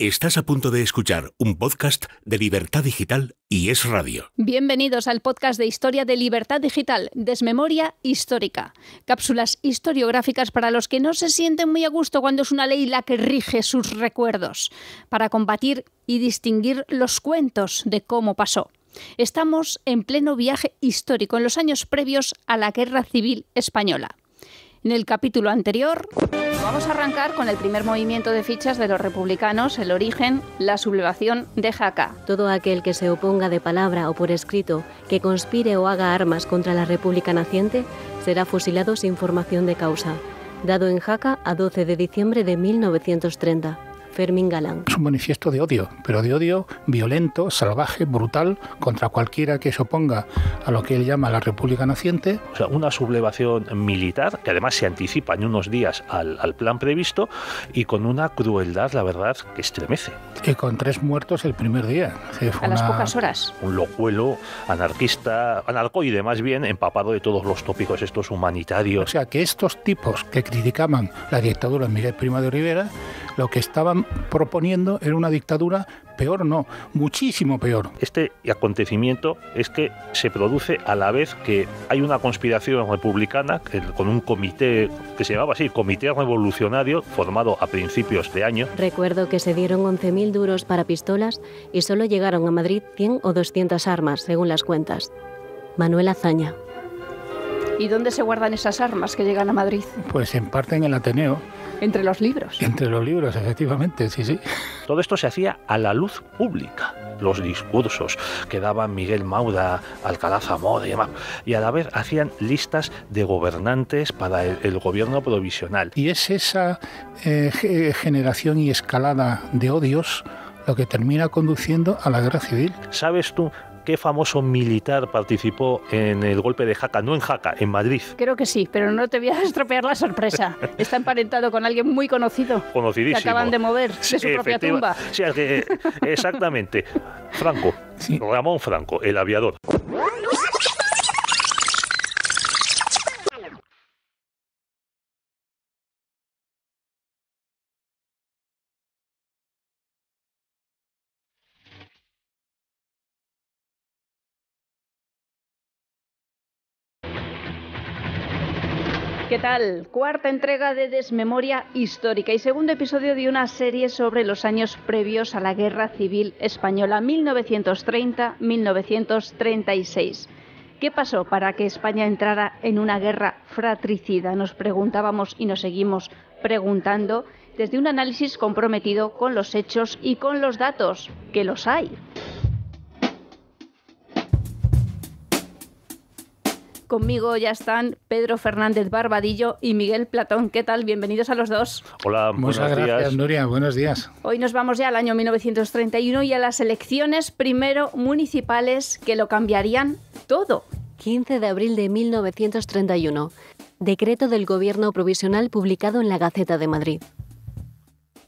Estás a punto de escuchar un podcast de Libertad Digital y Es Radio. Bienvenidos al podcast de Historia de Libertad Digital, Desmemoria Histórica. Cápsulas historiográficas para los que no se sienten muy a gusto cuando es una ley la que rige sus recuerdos, para combatir y distinguir los cuentos de cómo pasó. Estamos en pleno viaje histórico en los años previos a la Guerra Civil Española. En el capítulo anterior... Vamos a arrancar con el primer movimiento de fichas de los republicanos, el origen, la sublevación de Jaca. Todo aquel que se oponga de palabra o por escrito, que conspire o haga armas contra la República naciente, será fusilado sin formación de causa. Dado en Jaca a 12 de diciembre de 1930. Fermín Galán. Es un manifiesto de odio, pero de odio violento, salvaje, brutal, contra cualquiera que se oponga a lo que él llama la República Naciente. O sea, una sublevación militar que además se anticipa en unos días al, al plan previsto y con una crueldad, la verdad, que estremece. Y con tres muertos el primer día. a las pocas horas. Un locuelo anarquista, anarcoide más bien, empapado de todos los tópicos estos humanitarios. O sea, que estos tipos que criticaban la dictadura de Miguel Prima de Rivera, lo que estaban proponiendo en una dictadura peor, no, muchísimo peor. Este acontecimiento es que se produce a la vez que hay una conspiración republicana con un comité que se llamaba así, Comité Revolucionario, formado a principios de año. Recuerdo que se dieron 11.000 duros para pistolas y solo llegaron a Madrid 100 o 200 armas, según las cuentas. Manuel Azaña. ¿Y dónde se guardan esas armas que llegan a Madrid? Pues en parte en el Ateneo. Entre los libros. Entre los libros, efectivamente, sí, sí. Todo esto se hacía a la luz pública. Los discursos que daban Miguel Mauda, Alcalá Zamora y demás. Y a la vez hacían listas de gobernantes para el, gobierno provisional. Y es esa eh, generación y escalada de odios lo que termina conduciendo a la guerra civil. ¿Sabes tú ¿Qué famoso militar participó en el golpe de Jaca? No en Jaca, en Madrid. Creo que sí, pero no te voy a estropear la sorpresa. Está emparentado con alguien muy conocido. Conocidísimo. Que acaban de mover de su propia tumba. Eh, exactamente. Franco. Ramón Franco, el aviador. ¿Qué tal? Cuarta entrega de Desmemoria Histórica y segundo episodio de una serie sobre los años previos a la Guerra Civil Española 1930-1936. ¿Qué pasó para que España entrara en una guerra fratricida? Nos preguntábamos y nos seguimos preguntando desde un análisis comprometido con los hechos y con los datos, que los hay. Conmigo ya están Pedro Fernández Barbadillo y Miguel Platón. ¿Qué tal? Bienvenidos a los dos. Hola, Muchas gracias, Nuria. Buenos días. Hoy nos vamos ya al año 1931 y a las elecciones primero municipales que lo cambiarían todo. 15 de abril de 1931. Decreto del Gobierno Provisional publicado en la Gaceta de Madrid.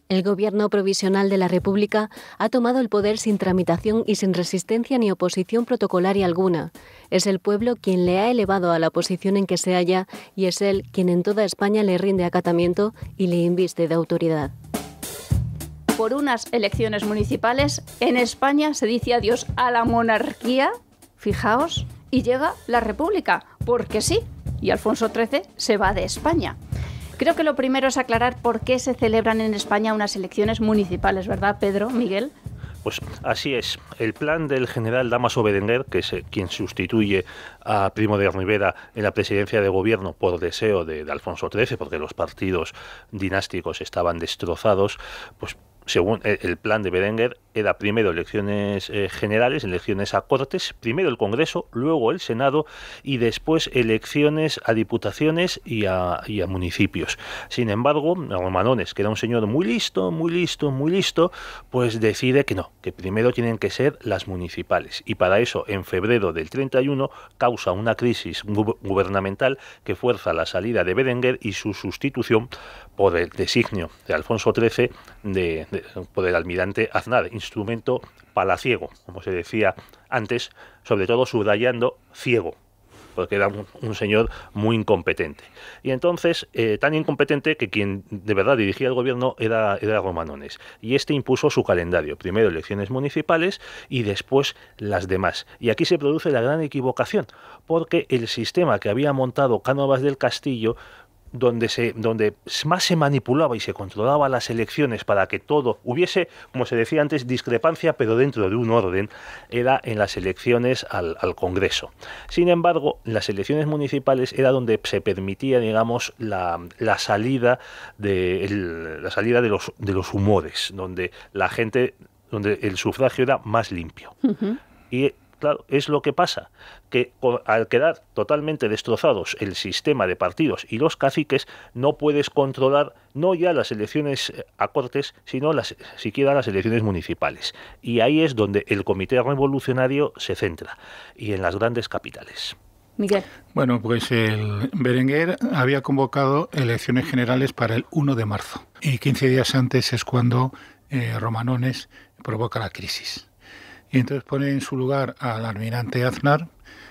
El gobierno provisional de la República ha tomado el poder sin tramitación y sin resistencia ni oposición protocolaria alguna. Es el pueblo quien le ha elevado a la posición en que se halla y es él quien en toda España le rinde acatamiento y le inviste de autoridad. Por unas elecciones municipales, en España se dice adiós a la monarquía, fijaos, y llega la República, porque sí, y Alfonso XIII se va de España. Creo que lo primero es aclarar por qué se celebran en España unas elecciones municipales, ¿verdad, Pedro, Miguel? Pues así es. El plan del general Damaso Berenguer, que es eh, quien sustituye a Primo de Rivera en la presidencia de gobierno por deseo de, de Alfonso XIII, porque los partidos dinásticos estaban destrozados, pues según el plan de Berenguer, era primero elecciones eh, generales, elecciones a cortes, primero el Congreso, luego el Senado y después elecciones a diputaciones y a, municipios. Sin embargo, Manones, que era un señor muy listo, muy listo, muy listo, pues decide que no, que primero tienen que ser las municipales. Y para eso, en febrero del 31, causa una crisis gubernamental que fuerza la salida de Berenguer y su sustitución por el designio de Alfonso XIII de, por el almirante Aznar, instrumento palaciego, como se decía antes, sobre todo subrayando ciego, porque era un, señor muy incompetente. Y entonces, eh, tan incompetente que quien de verdad dirigía el gobierno era, era Romanones. Y este impuso su calendario, primero elecciones municipales y después las demás. Y aquí se produce la gran equivocación, porque el sistema que había montado Cánovas del Castillo donde, se, donde más se manipulaba y se controlaba las elecciones para que todo hubiese, como se decía antes, discrepancia, pero dentro de un orden, era en las elecciones al, Congreso. Sin embargo, las elecciones municipales era donde se permitía, digamos, la, la salida, de, la salida de, los, de los humores, donde la gente, donde el sufragio era más limpio. Claro, es lo que pasa, que al quedar totalmente destrozados el sistema de partidos y los caciques, no puedes controlar no ya las elecciones eh, a cortes, sino las, siquiera las elecciones municipales. Y ahí es donde el comité revolucionario se centra, y en las grandes capitales. Miguel. Bueno, pues el Berenguer había convocado elecciones generales para el 1 de marzo y 15 días antes es cuando eh, Romanones provoca la crisis. Y entonces pone en su lugar al almirante Aznar,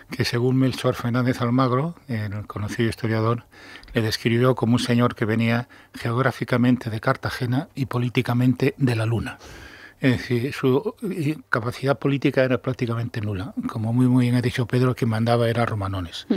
que según Melchor Fernández Almagro, el conocido historiador, le describió como un señor que venía geográficamente de Cartagena y políticamente de la Luna. Es decir, su eh, capacidad política era prácticamente nula. Como muy, muy bien ha dicho Pedro, que mandaba era Romanones.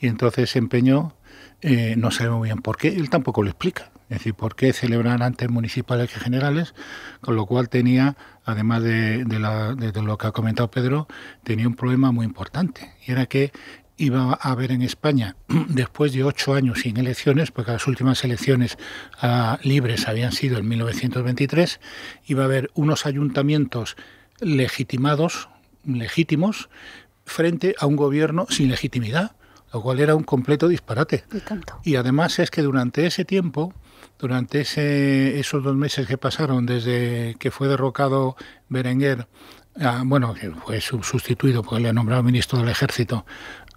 Y entonces se empeñó, eh, no sabemos muy bien por qué, él tampoco lo explica. Es decir, por qué celebran antes municipales que generales, con lo cual tenía además de, lo que ha comentado Pedro, tenía un problema muy importante y era que iba a haber en España, después de ocho años sin elecciones, porque las últimas elecciones ah, libres habían sido en 1923, iba a haber unos ayuntamientos legitimados, legítimos, frente a un gobierno sin legitimidad, lo cual era un completo disparate. y además es que durante ese tiempo durante esos dos meses que pasaron desde que fue derrocado Berenguer, ah, bueno, que fue sustituido porque le ha nombrado ministro del Ejército,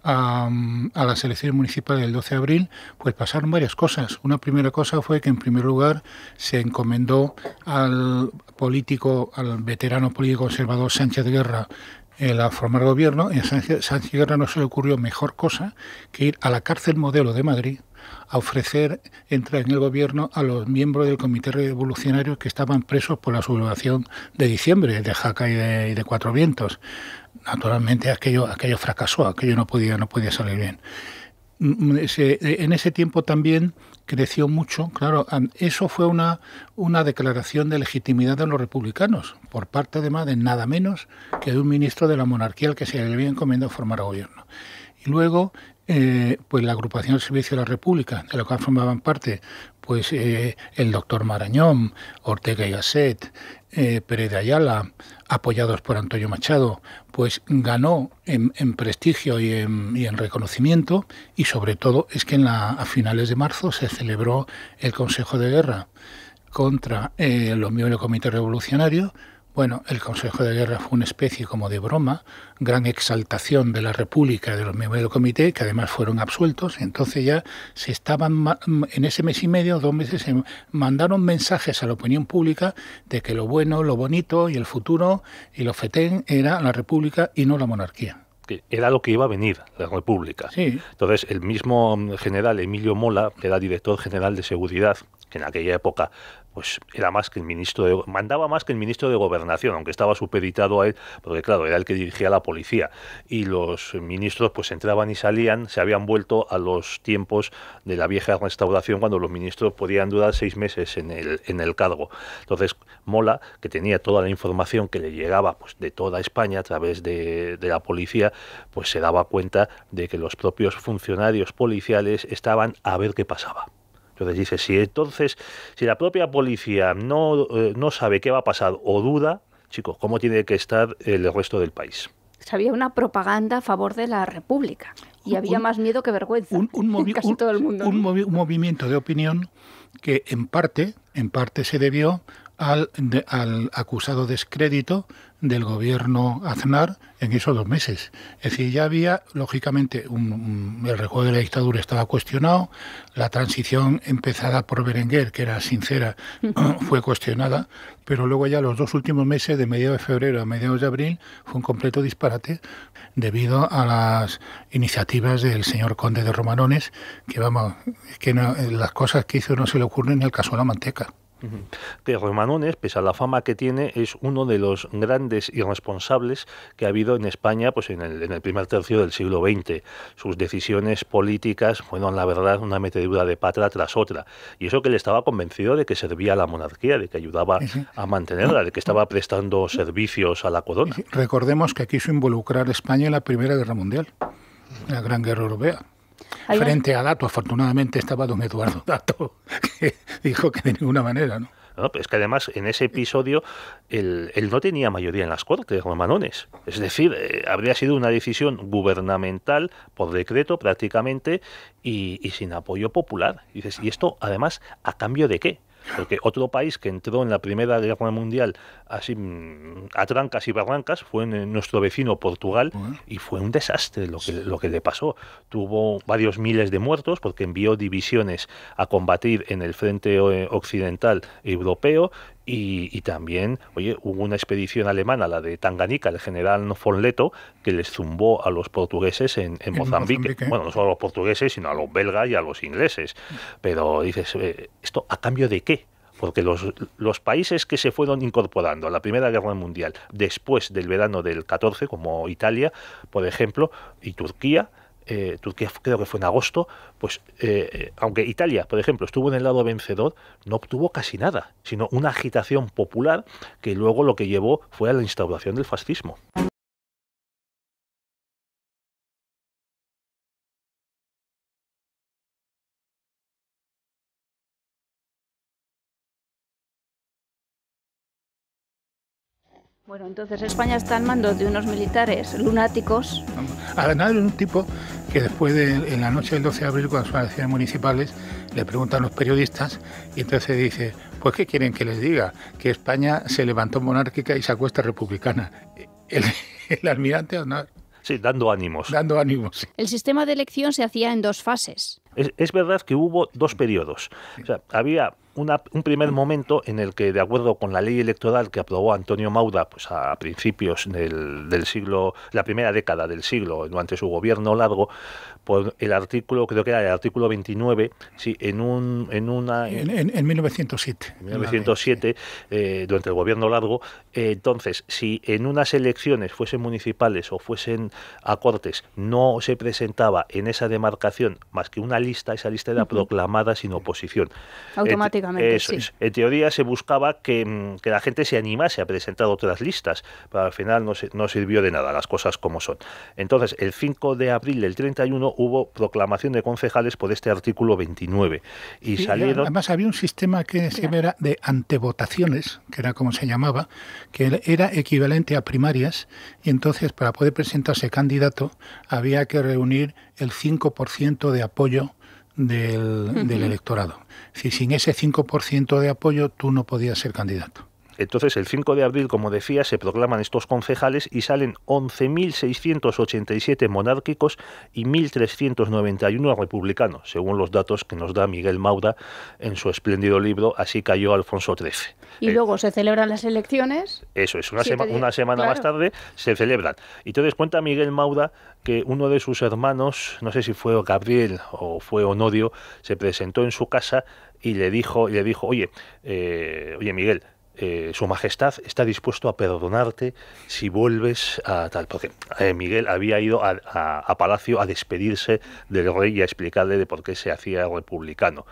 a, a, las elecciones municipales del 12 de abril, pues pasaron varias cosas. Una primera cosa fue que, en primer lugar, se encomendó al político, al veterano político conservador Sánchez Guerra, el a formar gobierno, y a Sánchez Guerra no se le ocurrió mejor cosa que ir a la cárcel modelo de Madrid, ofrecer entrar en el gobierno a los miembros del Comité Revolucionario que estaban presos por la sublevación de diciembre de Jaca y de, Cuatro Vientos. Naturalmente aquello, aquello fracasó, aquello no podía, no podía salir bien. Mm, mm, e, en ese tiempo también creció mucho, claro, eso fue una, una declaración de legitimidad de los republicanos, por parte además de nada menos que de un ministro de la monarquía al que se le había encomendado formar gobierno. Y luego eh, pues la agrupación al servicio de la República, de la cual formaban parte pues eh, el doctor Marañón, Ortega y Gasset, eh, Pérez de Ayala, apoyados por Antonio Machado, pues ganó en, prestigio y en, reconocimiento y sobre todo es que en a finales de marzo se celebró el Consejo de Guerra contra los miembros del Comité Revolucionario, bueno, el Consejo de Guerra fue una especie como de broma, gran exaltación de la República de los miembros del comité, que además fueron absueltos. Entonces ya se estaban, en ese mes y medio, dos meses, se mandaron mensajes a la opinión pública de que lo bueno, lo bonito y el futuro y lo fetén era la República y no la monarquía que era lo que iba a venir, la República. Sí. Entonces, el mismo general Emilio Mola, que era director general de seguridad, en aquella época pues era más que el ministro mandaba más que el ministro de gobernación aunque estaba supeditado a él porque claro era el que dirigía la policía y los ministros pues entraban y salían se habían vuelto a los tiempos de la vieja restauración cuando los ministros podían durar seis meses en el en el cargo entonces Mola que tenía toda la información que le llegaba pues de toda España a través de, de la policía pues se daba cuenta de que los propios funcionarios policiales estaban a ver qué pasaba entonces dice, si entonces, si la propia policía eh, no, sabe qué va a pasar o duda, chicos, ¿cómo tiene que estar el resto del país? había una propaganda a favor de la República y había más miedo que vergüenza. Un, un, movimiento de opinión que en parte, en parte se debió al, al, acusado descrédito del gobierno Aznar en esos dos meses. Es decir, ya había, lógicamente, el recuerdo de la dictadura estaba cuestionado, la transición empezada por Berenguer, que era sincera, fue cuestionada, pero luego ya los dos últimos meses, de mediados de febrero a mediados de abril, fue un completo disparate debido a las iniciativas del señor conde de Romanones, que vamos, que las cosas que hizo no se le ocurren en el caso de la manteca que Romanones, pese a la fama que tiene, es uno de los grandes irresponsables que ha habido en España pues, en, el, primer tercio del siglo XX. Sus decisiones políticas fueron, la verdad, una metedura de patra tras otra. Y eso que él estaba convencido de que servía a la monarquía, de que ayudaba a mantenerla, de que estaba prestando servicios a la corona. Recordemos que quiso involucrar a España en la Primera Guerra Mundial, la Gran Guerra Europea. Frente a Dato, afortunadamente estaba don Eduardo Dato, que dijo que de ninguna manera, ¿no? pero es que además en ese episodio él, no tenía mayoría en las Cortes, Juan Manones. Es decir, eh, habría sido una decisión gubernamental por decreto prácticamente y, sin apoyo popular. ¿y esto además a cambio de qué? Porque otro país que entró en la Primera Guerra Mundial así mm, a trancas y barrancas fue eh, nuestro vecino Portugal y fue un desastre lo que, lo que le pasó. Tuvo varios miles de muertos porque envió divisiones a combatir en el frente eh, occidental europeo y, también, oye, hubo una expedición alemana, la de Tanganica, el general von que les zumbó a los portugueses en, Mozambique. Bueno, no solo a los portugueses, sino a los belgas y a los ingleses. Pero dices, eh, ¿esto a cambio de qué? porque los, los, países que se fueron incorporando a la Primera Guerra Mundial después del verano del 14, como Italia, por ejemplo, y Turquía, eh, Turquía creo que fue en agosto, pues eh, eh, aunque Italia, por ejemplo, estuvo en el lado vencedor, no obtuvo casi nada, sino una agitación popular que luego lo que llevó fue a la instauración del fascismo. Bueno, entonces España está al mando de unos militares lunáticos. Además de un tipo que después de en la noche del 12 de abril, cuando son las elecciones municipales, le preguntan los periodistas y entonces dice, pues ¿qué quieren que les diga? Que España se levantó monárquica y se acuesta republicana. El, almirante Sí, dando ánimos. Dando ánimos. El sistema de elección se hacía en dos fases. Es, verdad que hubo dos periodos. había un primer momento en el que, de acuerdo con la ley electoral que aprobó Antonio Maura pues a principios del, siglo, la primera década del siglo, durante su gobierno largo, por el artículo, creo que era el artículo 29, sí, en, un, en una... En, en, 1907. 1907, eh, durante el gobierno largo. Eh, entonces, si en unas elecciones, fuesen municipales o fuesen a cortes, no se presentaba en esa demarcación más que una lista, esa lista era proclamada sin oposición. Automáticamente. eso es. en teoría se buscaba mm, que, la gente se animase a presentar otras listas, pero al final no, sirvió de nada, las cosas como son. Entonces, el 5 de abril del 31 hubo proclamación de concejales por este artículo 29. Y salieron... Además, había un sistema que se era de antevotaciones, que era como se llamaba, que era equivalente a primarias, y entonces para poder presentarse candidato había que reunir el 5% de apoyo del, electorado. Si sin ese 5% de apoyo tú no podías ser candidato. Entonces, el 5 de abril, como decía, se proclaman estos concejales y salen 11.687 monárquicos y 1.391 republicanos, según los datos que nos da Miguel Maura en su espléndido libro Así cayó Alfonso XIII. Y eh, luego se celebran las elecciones. Eso es, una, semana más tarde se celebran. Y entonces cuenta Miguel Maura que uno de sus hermanos, no sé si fue Gabriel o fue Onodio, se presentó en su casa y le dijo, y le dijo oye, eh, oye Miguel, eh, Su Majestad está dispuesto a perdonarte si vuelves a tal. Porque eh, Miguel había ido a, Palacio a despedirse del rey y a explicarle de por qué se hacía republicano.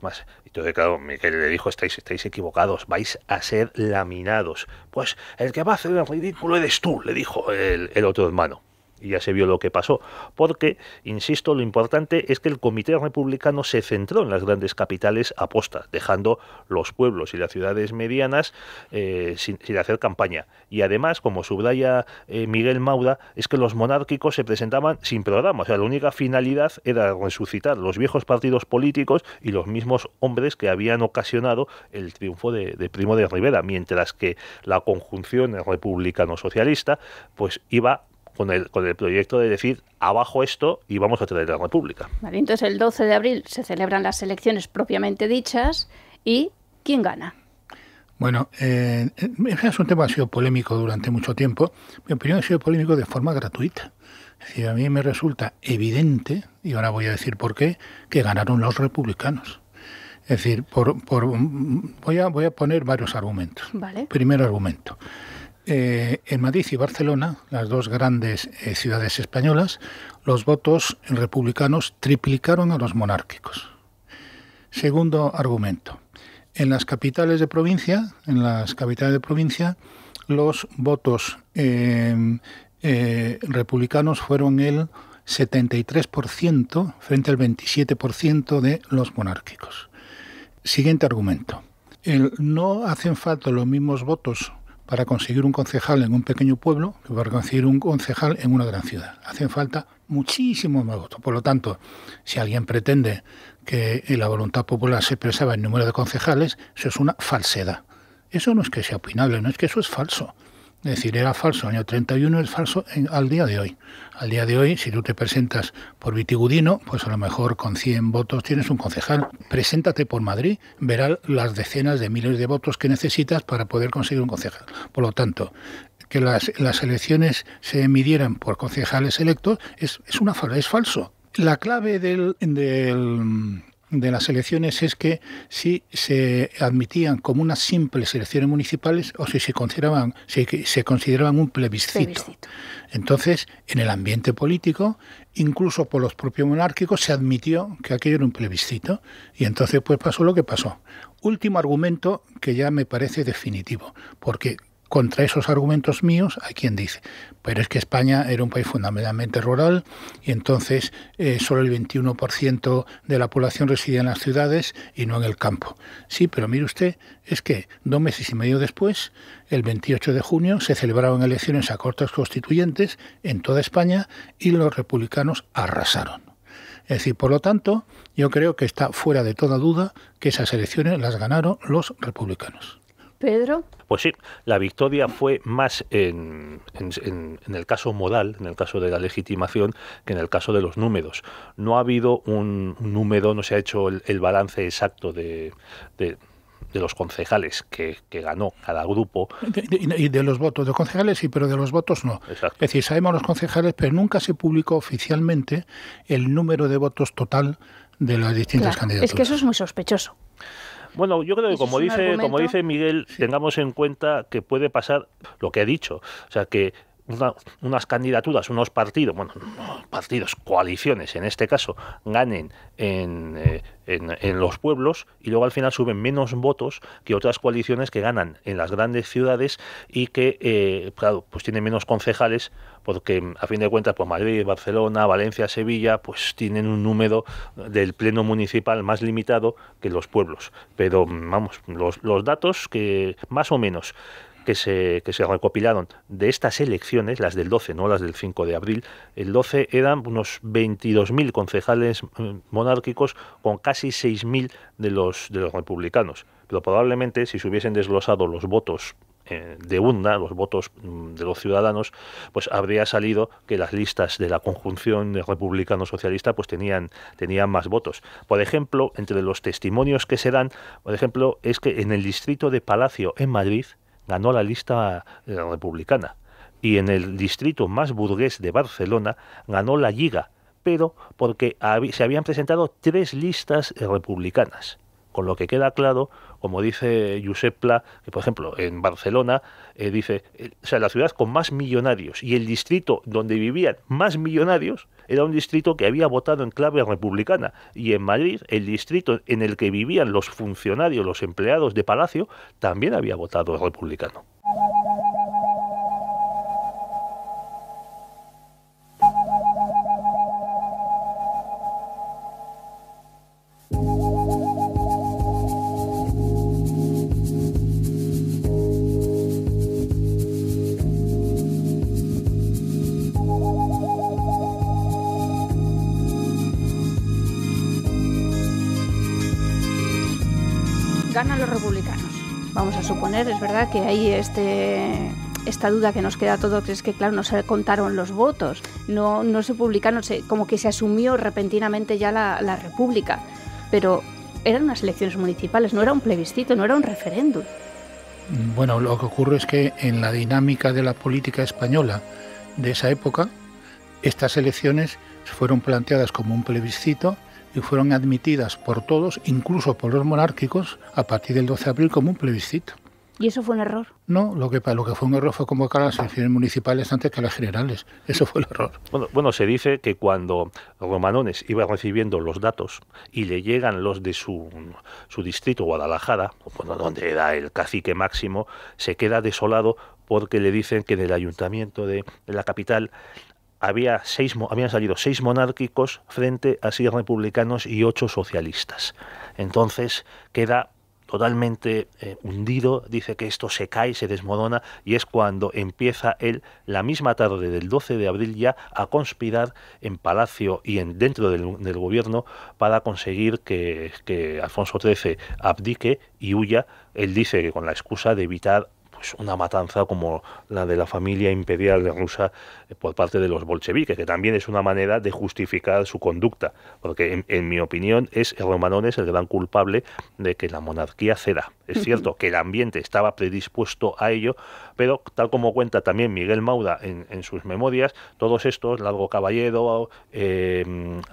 Más, entonces, claro, Miguel le dijo, estáis, estáis equivocados, vais a ser laminados. Pues el que va a hacer el ridículo eres tú, le dijo el otro hermano. Y ya se vio lo que pasó. Porque, insisto, lo importante es que el Comité Republicano se centró en las grandes capitales posta, dejando los pueblos y las ciudades medianas eh, sin, hacer campaña. Y además, como subraya eh, Miguel Mauda, es que los monárquicos se presentaban sin programa. O sea, la única finalidad era resucitar los viejos partidos políticos y los mismos hombres que habían ocasionado el triunfo de, de Primo de Rivera, mientras que la conjunción republicano-socialista pues iba con el, proyecto de decir abajo esto y vamos a traer la República. Vale, entonces el 12 de abril se celebran las elecciones propiamente dichas y ¿quién gana? Bueno, eh, es un tema que ha sido polémico durante mucho tiempo. Mi opinión ha sido polémico de forma gratuita. Es a mí me resulta evidente, y ahora voy a decir por qué, que ganaron los republicanos. Es decir, por, voy, a, voy a poner varios argumentos. Primero argumento. Eh, en Madrid y Barcelona, las dos grandes eh, ciudades españolas, los votos republicanos triplicaron a los monárquicos. Segundo argumento. En las capitales de provincia, en las capitales de provincia, los votos em, eh, republicanos fueron el 73% frente al 27% de los monárquicos. Siguiente argumento. no hacen falta los mismos votos para conseguir un concejal en un pequeño pueblo que para conseguir un concejal en una gran ciudad. Hacen falta muchísimos más votos. Por lo tanto, si alguien pretende que la voluntad popular se expresaba en número de concejales, eso es una falsedad. Eso no es que sea opinable, no es que eso es falso. Es decir, era falso el año 31, es falso al día de hoy. Al día de hoy, si tú te presentas por Vitigudino, pues a lo mejor con 100 votos tienes un concejal. Preséntate por Madrid, verás las decenas de miles de votos que necesitas para poder conseguir un concejal. Por lo tanto, que las, las elecciones se midieran por concejales electos es, una una es falso. La clave del de las elecciones es que si se admitían como unas simples elecciones municipales o si se consideraban, si se consideraban un plebiscito. Entonces, en el ambiente político, incluso por los propios monárquicos, se admitió que aquello era un plebiscito y entonces pues pasó lo que pasó. Último argumento que ya me parece definitivo, porque contra esos argumentos míos hay quien dice, pero es que España era un país fundamentalmente rural y entonces eh, solo el 21% de la población residía en las ciudades y no en el campo. Sí, pero mire usted, es que dos meses y medio después, el 28 de junio, se celebraron elecciones a cortes constituyentes en toda España y los republicanos arrasaron. Es decir, por lo tanto, yo creo que está fuera de toda duda que esas elecciones las ganaron los republicanos. Pedro. Pues sí, la victoria fue más en, el caso modal, en el caso de la legitimación, que en el caso de los números. No ha habido un, número, no se ha hecho el, balance exacto de, los concejales que, ganó cada grupo. y de los votos, de los concejales sí, pero de los votos no. Es decir, sabemos los concejales, pero nunca se publicó oficialmente el número de votos total de las distintas candidaturas. Es que eso es muy sospechoso. Bueno, yo creo que como dice, como dice Miguel, tengamos en cuenta que puede pasar lo que ha dicho. O sea, que unas candidaturas, unos partidos, bueno, partidos, coaliciones en este caso, ganen eh, en, en, los pueblos y luego al final suben menos votos que otras coaliciones que ganan en las grandes ciudades y que, eh, claro, pues tienen menos concejales porque mm, a fin de cuentas, pues Madrid, Barcelona, Valencia, Sevilla, pues tienen un número del pleno municipal más limitado que los pueblos. Pero mm, vamos, los datos que más o menos que se, que se recopilaron de estas elecciones, las del 12, no las del 5 de abril, el 12 eran unos 22.000 concejales mm, monárquicos con casi 6.000 de los, de los republicanos. Pero probablemente si se hubiesen desglosado los votos eh, de UNDA, los votos mm, de los ciudadanos, pues habría salido que las listas de la conjunción republicano-socialista pues tenían, tenían más votos. Por ejemplo, entre los testimonios que se dan, por ejemplo, es que en el distrito de Palacio, en Madrid, ganó la lista eh, republicana y en el distrito más burgués de Barcelona ganó la Liga, pero porque se habían presentado tres listas eh, republicanas. Con lo que queda claro, como dice Josep que por ejemplo en Barcelona eh, dice, eh, o sea, la ciudad con más millonarios y el distrito donde vivían más millonarios era un distrito que había votado en clave republicana. Y en Madrid, el distrito en el que vivían los funcionarios, los empleados de Palacio, también había votado republicano. suponer, es verdad que hay este esta duda que nos queda a todos, que es que, claro, no se contaron los votos, no, no se publicaron, como que se asumió repentinamente ya la, la, República. Pero eran unas elecciones municipales, no era un plebiscito, no era un referéndum. Bueno, lo que ocurre es que en la dinámica de la política española de esa época, estas elecciones fueron planteadas como un plebiscito y fueron admitidas por todos, incluso por los monárquicos, a partir del 12 de abril como un plebiscito. ¿Y eso fue un error? No, lo que, lo que fue un error fue convocar a las elecciones municipales antes que las generales. Eso fue el error. Bueno, bueno, se dice que cuando Romanones iba recibiendo los datos y le llegan los de su, su distrito, Guadalajara, donde era el cacique máximo, se queda desolado porque le dicen que en el ayuntamiento de la capital había seis, habían salido seis monárquicos frente a seis republicanos y ocho socialistas. Entonces queda totalmente eh, hundido, dice que esto se cae, se desmorona, y es cuando empieza él, la misma tarde del 12 de abril ya, a conspirar en Palacio y en, dentro del, gobierno para conseguir que, que Alfonso XIII abdique y huya. Él dice que con la excusa de evitar pues, una matanza como la de la familia imperial de rusa por parte de los bolcheviques, que también es una manera de justificar su conducta, porque en, mi opinión es Romanones el gran culpable de que la monarquía ceda. Es cierto que el ambiente estaba predispuesto a ello, pero tal como cuenta también Miguel Maura en, sus memorias, todos estos, Largo Caballero, eh,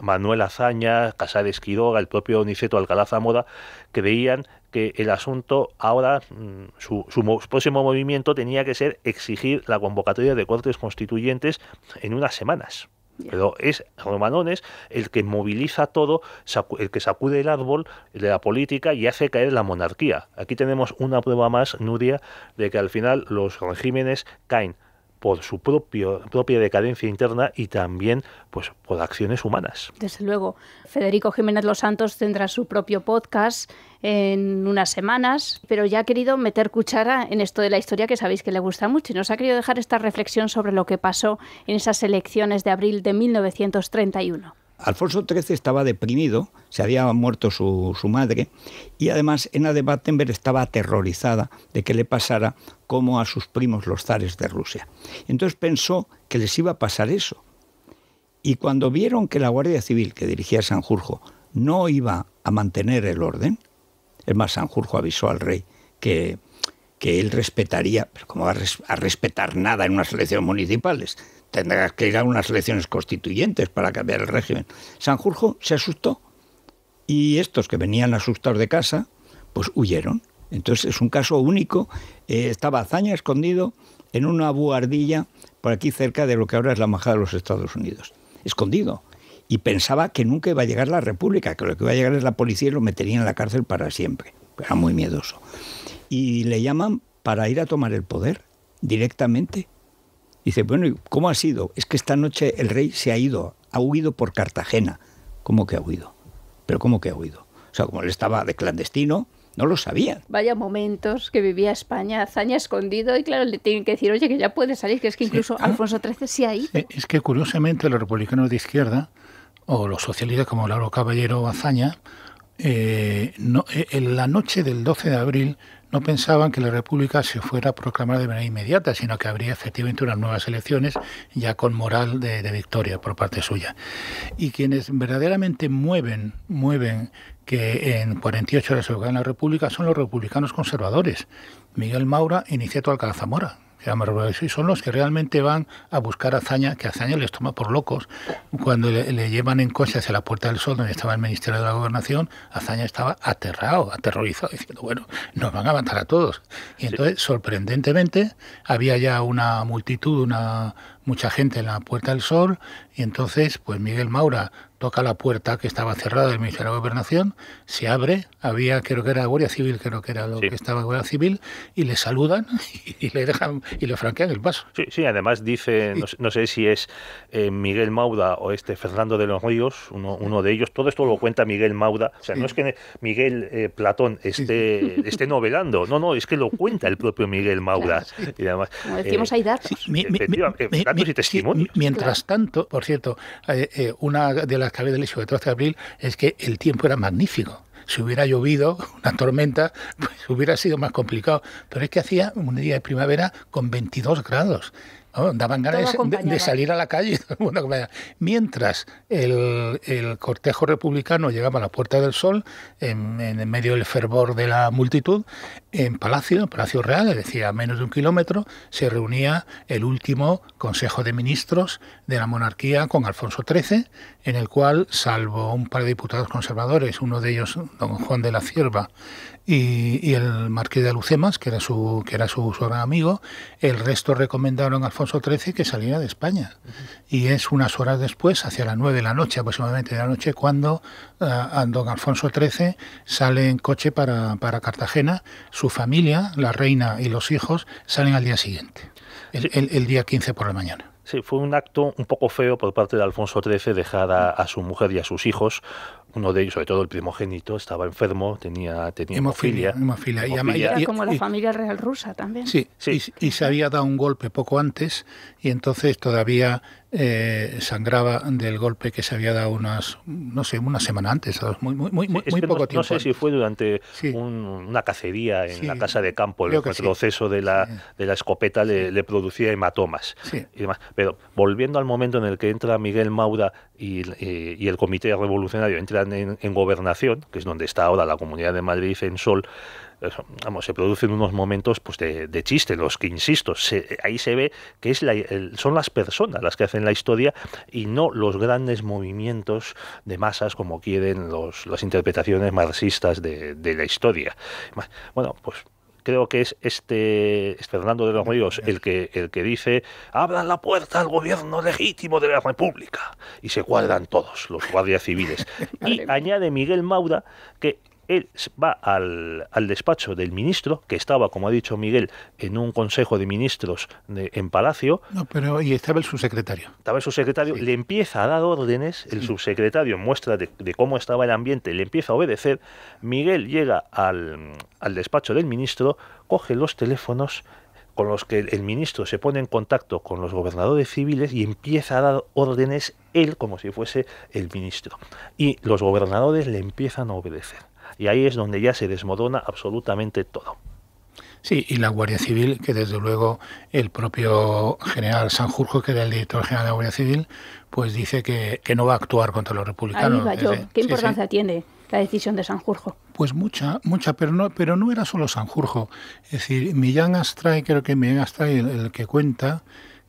Manuel Azaña, Casares Quiroga, el propio Niceto Alcalá Zamora, creían que el asunto ahora, mm, su, su próximo movimiento tenía que ser exigir la convocatoria de cortes constituyentes en unas semanas. Pero es Romanones el que moviliza todo, el que sacude el árbol de la política y hace caer la monarquía. Aquí tenemos una prueba más, Nuria, de que al final los regímenes caen por su propio, propia decadencia interna y también pues, por acciones humanas. Desde luego. Federico Jiménez Los Santos tendrá su propio podcast en unas semanas, pero ya ha querido meter cuchara en esto de la historia que sabéis que le gusta mucho y nos ha querido dejar esta reflexión sobre lo que pasó en esas elecciones de abril de 1931. Alfonso XIII estaba deprimido, se había muerto su, su madre y además Ena de Battenberg estaba aterrorizada de que le pasara como a sus primos los zares de Rusia. Entonces pensó que les iba a pasar eso. Y cuando vieron que la Guardia Civil que dirigía Sanjurjo no iba a mantener el orden, es más, Sanjurjo avisó al rey que, que él respetaría, pero como va a respetar nada en unas elecciones municipales? tendrá que ir a unas elecciones constituyentes para cambiar el régimen. Sanjurjo se asustó y estos que venían asustados de casa, pues huyeron. Entonces es un caso único. Eh, estaba Azaña escondido en una buhardilla por aquí cerca de lo que ahora es la Majada de los Estados Unidos. Escondido. Y pensaba que nunca iba a llegar la República, que lo que iba a llegar es la policía y lo metería en la cárcel para siempre. Era muy miedoso. Y le llaman para ir a tomar el poder directamente Dice, bueno, ¿y cómo ha sido? Es que esta noche el rey se ha ido, ha huido por Cartagena. ¿Cómo que ha huido? ¿Pero cómo que ha huido? O sea, como él estaba de clandestino, no lo sabían. Vaya momentos que vivía España, hazaña escondido, y claro, le tienen que decir, oye, que ya puede salir, que es que incluso Alfonso XIII se ha ido. Eh, es que curiosamente los republicanos de izquierda, o los socialistas como Lauro Caballero o Azaña, no, eh, en la noche del 12 de abril no pensaban que la República se fuera a proclamar de manera inmediata, sino que habría efectivamente unas nuevas elecciones ya con moral de, victoria por parte suya. Y quienes verdaderamente mueven, mueven que en 48 horas se la República son los republicanos conservadores. Miguel Maura y Niceto Alcalá Zamora, y son los que realmente van a buscar a Azaña, que Azaña les toma por locos. Cuando le, llevan en coche hacia la Puerta del Sol, donde estaba el Ministerio de la Gobernación, Azaña estaba aterrado, aterrorizado, diciendo, bueno, nos van a matar a todos. Y entonces, sorprendentemente, había ya una multitud, una mucha gente en la Puerta del Sol, y entonces, pues Miguel Maura toca la puerta que estaba cerrada del Ministerio de Gobernación, se abre, había, creo que era Guardia Civil, creo que era lo que estaba Guardia Civil, y le saludan y, le dejan y le franquean el paso. Sí, sí además dice, no, sé si es eh, Miguel Mauda o este Fernando de los Ríos, uno, uno, de ellos, todo esto lo cuenta Miguel Mauda, o sea, no es que Miguel eh, Platón esté, esté novelando, no, no, es que lo cuenta el propio Miguel Mauda. y además, eh, decimos, ahí datos. mientras tanto, por cierto, una de las las que había del 13 de abril es que el tiempo era magnífico si hubiera llovido, una tormenta, pues hubiera sido más complicado. Pero es que hacía un día de primavera con 22 grados. Oh, daban ganas de, salir a la calle. Mientras el, el, cortejo republicano llegaba a la Puerta del Sol, en, medio del fervor de la multitud, en Palacio, Palacio Real, es decir, a menos de un kilómetro, se reunía el último Consejo de Ministros de la monarquía con Alfonso XIII, en el cual, salvo un par de diputados conservadores, uno de ellos, don Juan de la Cierva, y, el marqués de Alucemas, que era su que era su, gran amigo, el resto recomendaron a Alfonso XIII que saliera de España. Y es unas horas después, hacia las 9 de la noche, aproximadamente de la noche, cuando eh, don Alfonso XIII sale en coche para, Cartagena, su familia, la reina y los hijos, salen al día siguiente, el, día 15 por la mañana. Sí, fue un acto un poco feo por parte de Alfonso XIII dejar a, su mujer y a sus hijos, uno de ellos, sobre todo el primogénito, estaba enfermo, tenía, tenía hemofilia. hemofilia, como la familia real rusa también. Sí, sí. y, se había dado un golpe poco antes y entonces todavía eh, sangraba del golpe que se había dado unas, no sé, una semana antes, muy, muy, muy, poco tiempo. No sé si fue durante una cacería en la casa de campo, el proceso de la, de, la, escopeta le, producía hematomas Pero volviendo al momento en el que entra Miguel Maura y, eh, el Comité Revolucionario, entran en Gobernación, que es donde está ahora la Comunidad de Madrid en Sol, se producen unos momentos pues, de, chiste, los que, insisto, ahí se ve que son las personas las que hacen la historia y no los grandes movimientos de masas como quieren las interpretaciones marxistas de, la historia. Bueno, pues creo que es este Fernando de los Ríos el que el que dice abran la puerta al gobierno legítimo de la República y se cuadran todos los guardias civiles y añade Miguel Maura que él va al, al, despacho del ministro, que estaba, como ha dicho Miguel, en un consejo de ministros en Palacio. No, pero y estaba el subsecretario. Estaba el subsecretario, le empieza a dar órdenes, el subsecretario muestra de, de, cómo estaba el ambiente, le empieza a obedecer. Miguel llega al, al despacho del ministro, coge los teléfonos con los que el ministro se pone en contacto con los gobernadores civiles y empieza a dar órdenes él como si fuese el ministro. Y los gobernadores le empiezan a obedecer. Y ahí es donde ya se desmodona absolutamente todo. Sí, y la Guardia Civil, que desde luego el propio general Sanjurjo, que era el director general de la Guardia Civil, pues dice que, no va a actuar contra los republicanos. ¿Qué importancia tiene la decisión de Sanjurjo? Pues mucha, mucha, pero no, pero no era solo Sanjurjo. Es decir, Millán Astray, creo que Millán Astray, el, el que cuenta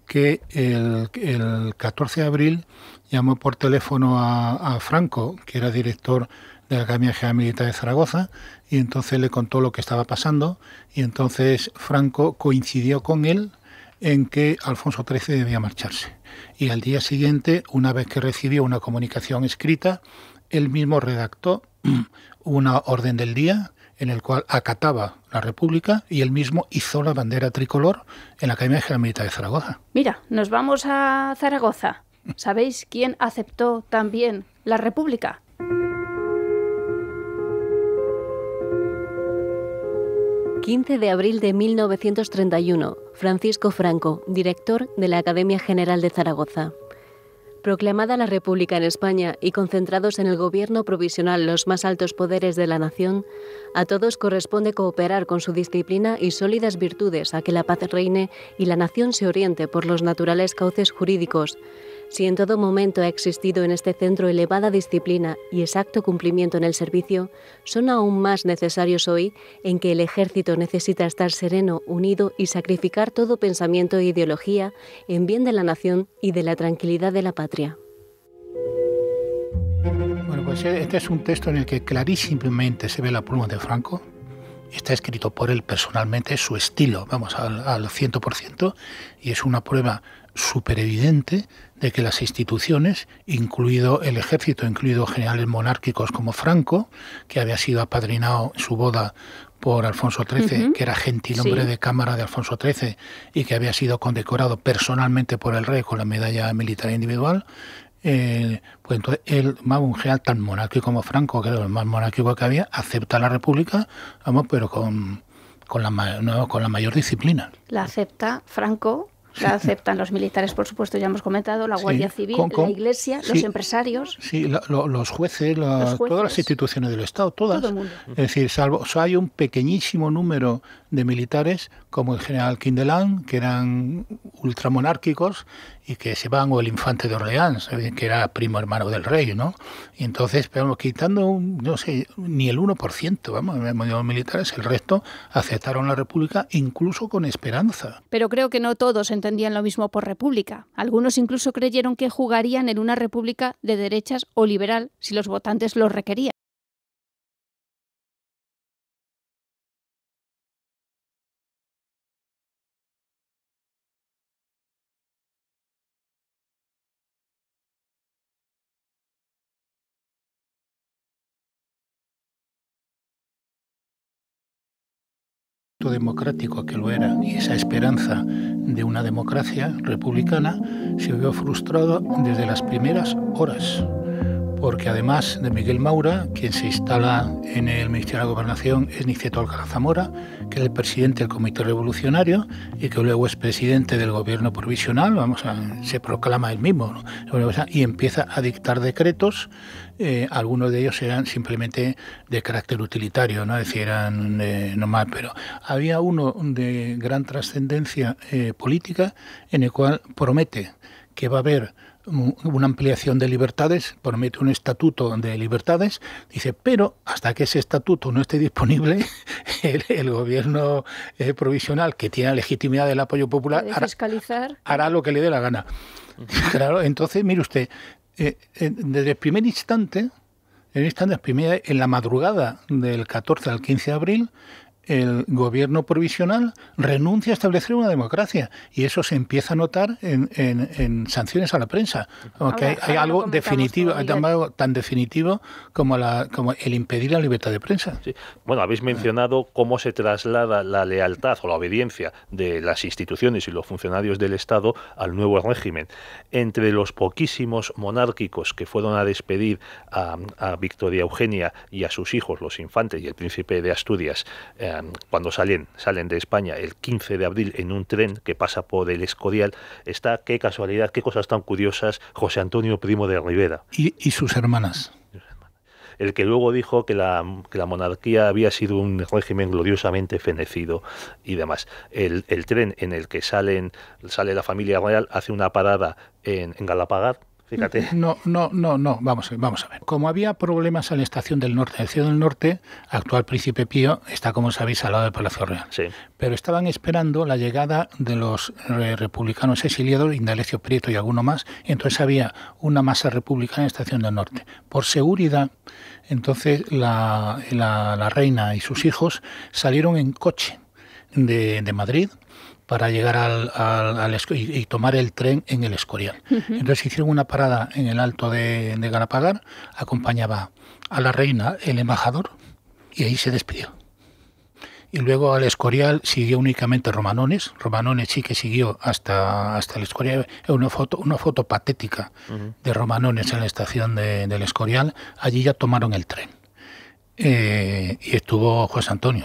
que el, 14 de abril llamó por teléfono a Franco, que era director de la Academia General Militar de Zaragoza y entonces le contó lo que estaba pasando y entonces Franco coincidió con él en que Alfonso XIII debía marcharse. Y al día siguiente, una vez que recibió una comunicación escrita, él mismo redactó una orden del día en el cual acataba la República y él mismo hizo la bandera tricolor en la Academia General Militar de Zaragoza. Mira, nos vamos a Zaragoza. ¿Sabéis quién aceptó también la República? 15 de abril de 1931, Francisco Franco, director de la Academia General de Zaragoza. Proclamada la República en España y concentrados en el gobierno provisional los más altos poderes de la nación, a todos corresponde cooperar con su disciplina y sólidas virtudes a que la paz reine y la nación se oriente por los naturales cauces jurídicos, si en todo momento ha existido en este centro elevada disciplina y exacto cumplimiento en el servicio, son aún más necesarios hoy en que el ejército necesita estar sereno, unido y sacrificar todo pensamiento e ideología en bien de la nación y de la tranquilidad de la patria. Bueno, pues eh, este es un texto en el que clarísimamente se ve la pluma de Franco. Está escrito por él personalmente, su estilo, vamos, al, al 100%, y es una prueba súper evidente de que las instituciones, incluido el ejército, incluido generales monárquicos como Franco, que había sido apadrinado en su boda por Alfonso XIII, que era gentilhombre de cámara de Alfonso XIII y que había sido condecorado personalmente por el rey con la medalla militar individual, eh, pues entonces él, un general tan monárquico como Franco, que era el más monárquico que había, acepta la República, vamos, pero con, la, con la mayor disciplina. La acepta Franco la aceptan los militares, por supuesto, ya hemos comentado, la Guardia Civil, la Iglesia, los empresarios. Sí, los, jueces, todas las instituciones del Estado, todas. Es decir, salvo, hay un pequeñísimo número de militares como el general Kindelán, que eran ultramonárquicos y que se van, o el infante de Orleans, eh, que era primo hermano del rey, ¿no? Y entonces, pero quitando, no sé, ni el 1%, vamos, de los militares, el resto aceptaron la república incluso con esperanza. Pero creo que no todos entendían lo mismo por república. Algunos incluso creyeron que jugarían en una república de derechas o liberal si los votantes lo requerían. democrático que lo era y esa esperanza de una democracia republicana se vio frustrada desde las primeras horas porque además de Miguel Maura, quien se instala en el Ministerio de Gobernación es Niceto Alcalá Zamora, que es el presidente del Comité Revolucionario y que luego es presidente del Gobierno Provisional, vamos a, se proclama él mismo, y empieza a dictar decretos eh, algunos de ellos eran simplemente de carácter utilitario, no es decir, eran eh, pero había uno de gran trascendencia eh, política en el cual promete que va a haber una ampliación de libertades, promete un estatuto de libertades, dice, pero hasta que ese estatuto no esté disponible, el, gobierno eh, provisional, que tiene la legitimidad del apoyo popular, hará, hará, lo que le dé la gana. claro, entonces, mire usted, eh, desde el primer instante, en, en la madrugada del 14 al 15 de abril, el gobierno provisional renuncia a establecer una democracia y eso se empieza a notar en, sanciones a la prensa. hay, algo definitivo, algo tan definitivo como, la, el impedir la libertad de prensa. Bueno, habéis mencionado cómo se traslada la lealtad o la obediencia de las instituciones y los funcionarios del Estado al nuevo régimen. Entre los poquísimos monárquicos que fueron a despedir a, a Victoria Eugenia y a sus hijos, los infantes y el príncipe de Asturias, eh, cuando salen, salen de España el 15 de abril en un tren que pasa por el Escorial, está, qué casualidad, qué cosas tan curiosas, José Antonio Primo de Rivera. y, sus hermanas el que luego dijo que la, monarquía había sido un régimen gloriosamente fenecido y demás. El, tren en el que salen, sale la familia real hace una parada en, en Galapagar Fíjate. No, no, no, no. Vamos, vamos a ver. Como había problemas en la estación del norte, el cielo del norte, actual Príncipe Pío está, como sabéis, al lado del Palacio Real. Pero estaban esperando la llegada de los eh, republicanos exiliados, Indalecio Prieto y alguno más. entonces había una masa republicana en la estación del norte. Por seguridad, entonces la, reina y sus hijos salieron en coche de, de Madrid para llegar al, al, y, tomar el tren en el Escorial. Entonces hicieron una parada en el alto de, de Galapagar, acompañaba a la reina el embajador y ahí se despidió. Y luego al Escorial siguió únicamente Romanones. Romanones sí que siguió hasta, hasta el Escorial. Una foto, una foto patética de Romanones en la estación del Escorial. Allí ya tomaron el tren. Eh, y estuvo José Antonio,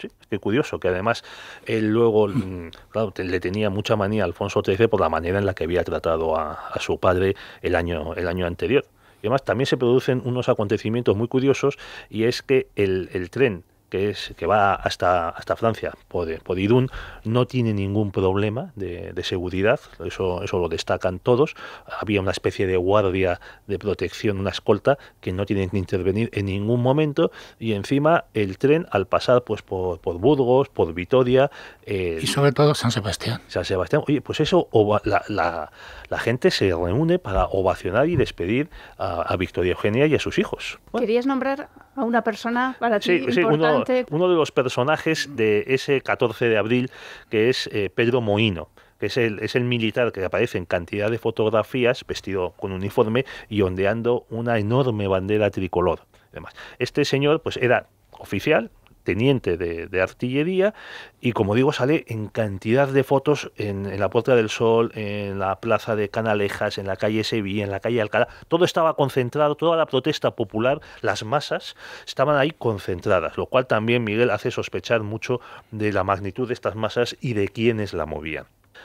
Sí, qué curioso, que además él luego, mm, le tenía mucha manía a Alfonso XIII por la manera en la que había tratado a, su padre el año, el año anterior. Y además también se producen unos acontecimientos muy curiosos y es que el, el tren que, es, que va hasta, hasta Francia por, no tiene ningún problema de, seguridad, eso, eso lo destacan todos. Había una especie de guardia de protección, una escolta, que no tienen que intervenir en ningún momento, y encima el tren al pasar pues por, por Burgos, por Vitoria... y sobre todo San Sebastián. San Sebastián, oye, pues eso, la, gente se reúne para ovacionar y despedir a, Victoria Eugenia y a sus hijos. ¿Querías nombrar a una persona para ti importante. uno, de los personajes de ese 14 de abril, que es eh, Pedro Moino que es el, es el militar que aparece en cantidad de fotografías, vestido con uniforme y ondeando una enorme bandera tricolor. Además, este señor pues era oficial, teniente de, artillería, y como digo, sale en cantidad de fotos en, la Puerta del Sol, en la plaza de Canalejas, en la calle Sevilla, en la calle Alcalá, todo estaba concentrado, toda la protesta popular, las masas estaban ahí concentradas, lo cual también Miguel hace sospechar mucho de la magnitud de estas masas y de quienes la movían.